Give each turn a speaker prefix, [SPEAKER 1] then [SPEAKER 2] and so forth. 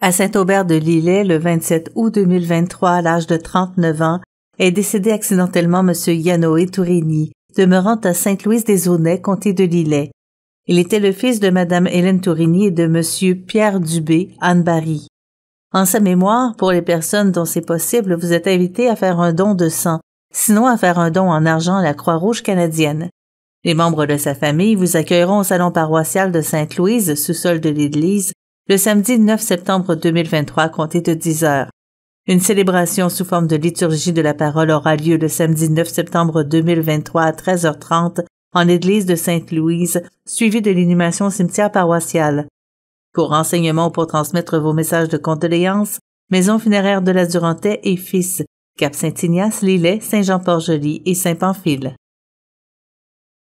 [SPEAKER 1] À Saint-Aubert-de-Lillet, le 27 août 2023, à l'âge de 39 ans, est décédé accidentellement M. Yanoé Tourigny, demeurant à Sainte-Louise-des-Aunais, comté de Lillet. Il était le fils de Madame Hélène Tourigny et de M. Pierre Dubé, Anne-Barry. En sa mémoire, pour les personnes dont c'est possible, vous êtes invité à faire un don de sang, sinon à faire un don en argent à la Croix-Rouge canadienne. Les membres de sa famille vous accueilleront au salon paroissial de Sainte-Louise, sous-sol de l'église, le samedi 9 septembre 2023 à de 10 heures. Une célébration sous forme de liturgie de la parole aura lieu le samedi 9 septembre 2023 à 13h30 en Église de Sainte-Louise, suivie de l'inhumation cimetière paroissiale. Pour renseignements ou pour transmettre vos messages de condoléances, Maison funéraire de la Durantais et Fils, Cap Saint-Ignace, Lillet, Saint-Jean-Port-Joli et Saint-Pamphile.